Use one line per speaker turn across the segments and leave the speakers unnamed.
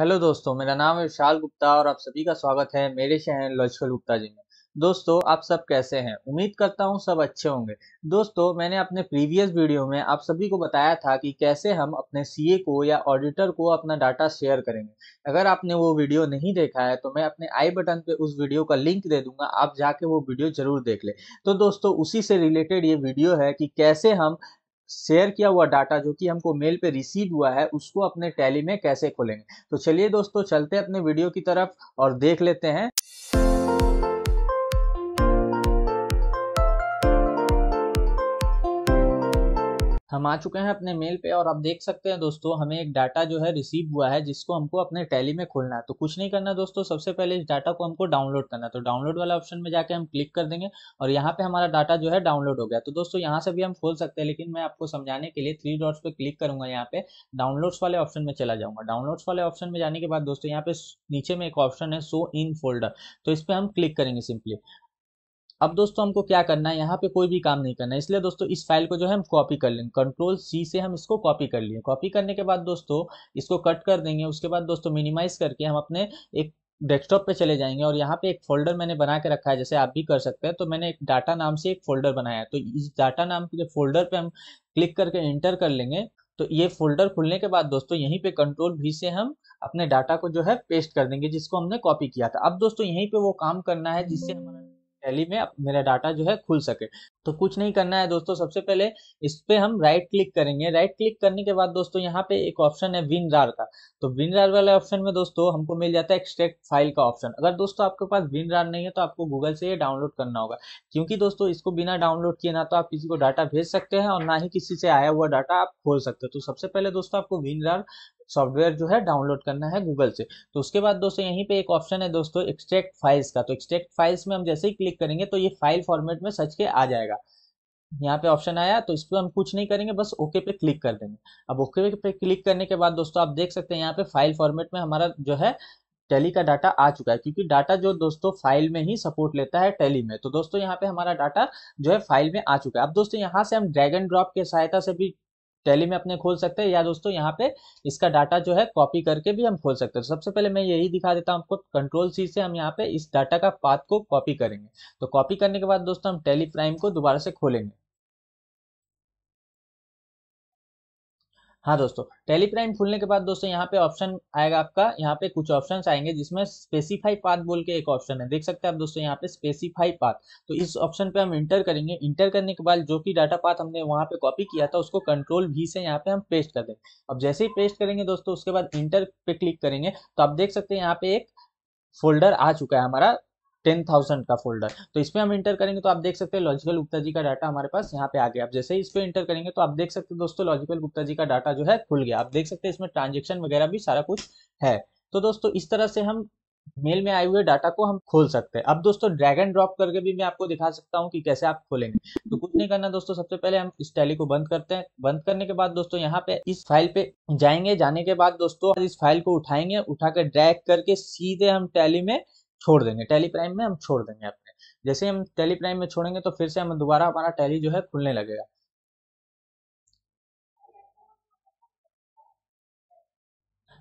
hello दोस्तों मेरा नाम है विशाल गुप्ता और आप सभी का स्वागत है मेरे चैनल लक्ष्मण गुप्ता जी में दोस्तों आप सब कैसे हैं उम्मीद करता हूं सब अच्छे होंगे दोस्तों मैंने अपने प्रीवियस वीडियो में आप सभी को बताया था कि कैसे हम अपने सीए को या ऑडिटर को अपना डाटा शेयर करेंगे अगर आपने वो वीडियो नहीं देखा है तो मैं अपने आई बटन पे उस वीडियो का लिंक दे दूंगा आप जाके वो वीडियो जरूर देख ले तो दोस्तों उसी से रिलेटेड ये वीडियो है कि कैसे हम शेयर किया हुआ डाटा जो कि हमको मेल पे रिसीव हुआ है उसको अपने टैली में कैसे खोलेंगे तो चलिए दोस्तों चलते हैं अपने वीडियो की तरफ और देख लेते हैं हम आ चुके हैं अपने मेल पे और आप देख सकते हैं दोस्तों हमें एक डाटा जो है रिसीव हुआ है जिसको हमको अपने टैली में खोलना है तो कुछ नहीं करना दोस्तों सबसे पहले इस डाटा को हमको डाउनलोड करना है तो डाउनलोड वाला ऑप्शन में जाके हम क्लिक कर देंगे और यहाँ पे हमारा डाटा जो है डाउनलोड हो गया तो दोस्तों यहाँ से भी हम खोल सकते हैं लेकिन मैं आपको समझाने के लिए थ्री डॉट्स पे क्लिक करूंगा यहाँ पे डाउनलोड्स वाले ऑप्शन में चला जाऊंगा डाउनलोड्स वाले ऑप्शन में जाने के बाद दोस्तों यहाँ पे नीचे में एक ऑप्शन है सो इन फोल्डर तो इस पर हम क्लिक करेंगे सिंपली अब दोस्तों हमको क्या करना है यहाँ पे कोई भी काम नहीं करना है इसलिए दोस्तों इस फाइल को जो है हम कॉपी कर लेंगे कंट्रोल सी से हम इसको कॉपी कर लिए कॉपी करने के बाद दोस्तों इसको कट कर देंगे उसके बाद दोस्तों मिनिमाइज करके हम अपने एक डेस्कटॉप पे चले जाएंगे और यहाँ पे एक फोल्डर मैंने बना के रखा है जैसे आप भी कर सकते हैं तो मैंने एक डाटा नाम से एक फोल्डर बनाया है तो इस डाटा नाम के फोल्डर पे हम क्लिक करके एंटर कर लेंगे तो ये फोल्डर खुलने के बाद दोस्तों यहीं पे कंट्रोल भी से हम अपने डाटा को जो है पेस्ट कर देंगे जिसको हमने कॉपी किया था अब दोस्तों यहीं पे वो काम करना है जिससे हमारा टैली में मेरा डाटा जो है खुल सके तो कुछ नहीं करना है दोस्तों सबसे पहले इस पर हम राइट क्लिक करेंगे राइट क्लिक करने के बाद दोस्तों यहाँ पे एक ऑप्शन है विनरार का तो विनरार वाले ऑप्शन में दोस्तों हमको मिल जाता है एक्सट्रैक्ट फाइल का ऑप्शन अगर दोस्तों आपके पास विनरार नहीं है तो आपको गूगल से ये डाउनलोड करना होगा क्योंकि दोस्तों इसको बिना डाउनलोड किए ना तो आप किसी को डाटा भेज सकते हैं और ना ही किसी से आया हुआ डाटा आप खोल सकते हो तो सबसे पहले दोस्तों आपको विनरार सॉफ्टवेयर जो है डाउनलोड करना है गूगल से तो उसके बाद दोस्तों यहीं पे एक ऑप्शन है दोस्तों एक्सट्रैक्ट फाइल्स का तो एक्सट्रैक्ट फाइल्स में हम जैसे ही क्लिक करेंगे तो ये फाइल फॉर्मेट में सच के आ जाएगा यहाँ पे ऑप्शन आया तो इस पर हम कुछ नहीं करेंगे बस ओके पे क्लिक कर देंगे अब ओके पे क्लिक करने के बाद दोस्तों आप देख सकते हैं यहाँ पे फाइल फॉर्मेट में हमारा जो है टेली का डाटा आ चुका है क्योंकि डाटा जो दोस्तों फाइल में ही सपोर्ट लेता है टेली में तो दोस्तों यहाँ पे हमारा डाटा जो है फाइल में आ चुका है अब दोस्तों यहाँ से हम ड्रैगन ड्रॉप की सहायता से भी टैली में अपने खोल सकते हैं या दोस्तों यहाँ पे इसका डाटा जो है कॉपी करके भी हम खोल सकते हैं तो सबसे पहले मैं यही दिखा देता हूँ आपको कंट्रोल सी से हम यहाँ पे इस डाटा का पाथ को कॉपी करेंगे तो कॉपी करने के बाद दोस्तों हम टैली प्राइम को दोबारा से खोलेंगे हाँ दोस्तों टेलीप्राइम खुलने के बाद दोस्तों यहाँ पे ऑप्शन आएगा आपका यहाँ पे कुछ ऑप्शंस आएंगे जिसमें स्पेसिफाई पाथ बोल के एक ऑप्शन है देख सकते हैं आप दोस्तों यहाँ पे स्पेसिफाई पाथ तो इस ऑप्शन पे हम इंटर करेंगे इंटर करने के बाद जो कि डाटा पाथ हमने वहाँ पे कॉपी किया था उसको कंट्रोल भी से यहाँ पे हम पेस्ट कर देंगे अब जैसे ही पेस्ट करेंगे दोस्तों उसके बाद इंटर पे क्लिक करेंगे तो आप देख सकते हैं यहाँ पे एक फोल्डर आ चुका है हमारा टेन थाउजेंड का फोल्डर तो इस पर हम इंटर करेंगे तो आप देख सकते हैं लॉजिकल गुप्ता जी का डाटा हमारे पास यहाँ पे आ गया आप जैसे ही इस पर इंटर करेंगे तो आप देख सकते हैं दोस्तों लॉजिकल गुप्ता जी का डाटा जो है खुल गया आप देख सकते हैं इसमें ट्रांजेक्शन वगैरह भी सारा कुछ है तो दोस्तों इस तरह से हम मेल में आए हुए डाटा को हम खोल सकते हैं अब दोस्तों ड्रैग एंड ड्रॉप करके भी मैं आपको दिखा सकता हूँ कि कैसे आप खोलेंगे तो कुछ नहीं करना दोस्तों सबसे पहले हम इस टैली को बंद करते हैं बंद करने के बाद दोस्तों यहाँ पे इस फाइल पे जाएंगे जाने के बाद दोस्तों इस फाइल को उठाएंगे उठाकर ड्रैग करके सीधे हम टैली में छोड़ देंगे टेली प्राइम में हम छोड़ देंगे अपने जैसे हम टेली प्राइम में छोड़ेंगे तो फिर से हम दोबारा हमारा टैली जो है खुलने लगेगा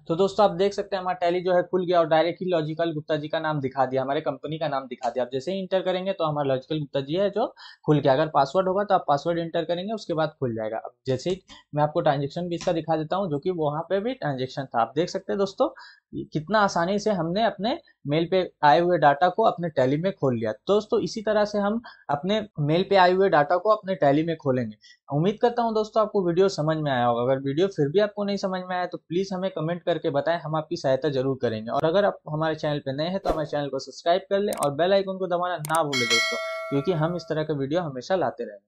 तो दोस्तों आप देख सकते हैं हमारा टैली जो है खुल गया और डायरेक्टली लॉजिकल गुप्ता जी का नाम दिखा दिया हमारे कंपनी का नाम दिखा दिया आप जैसे ही इंटर करेंगे तो हमारा लॉजिकल गुप्ता जी है जो खुल गया अगर पासवर्ड होगा तो आप पासवर्ड इंटर करेंगे उसके बाद खुल जाएगा अब जैसे ही मैं आपको ट्रांजेक्शन भी इसका दिखा देता हूँ जो कि वहाँ पे भी ट्रांजेक्शन था आप देख सकते हैं दोस्तों कितना आसानी से हमने अपने मेल पे आए हुए डाटा को अपने टैली में खोल लिया दोस्तों इसी तरह से हम अपने मेल पे आए हुए डाटा को अपने टैली में खोलेंगे उम्मीद करता हूँ दोस्तों आपको वीडियो समझ में आया होगा अगर वीडियो फिर भी आपको नहीं समझ में आया तो प्लीज़ हमें कमेंट करके बताएं हम आपकी सहायता जरूर करेंगे और अगर आप हमारे चैनल पर नए हैं तो हमारे चैनल को सब्सक्राइब कर लें और बेल आइकन को दबाना ना भूलें दोस्तों क्योंकि हम इस तरह का वीडियो हमेशा लाते रहेंगे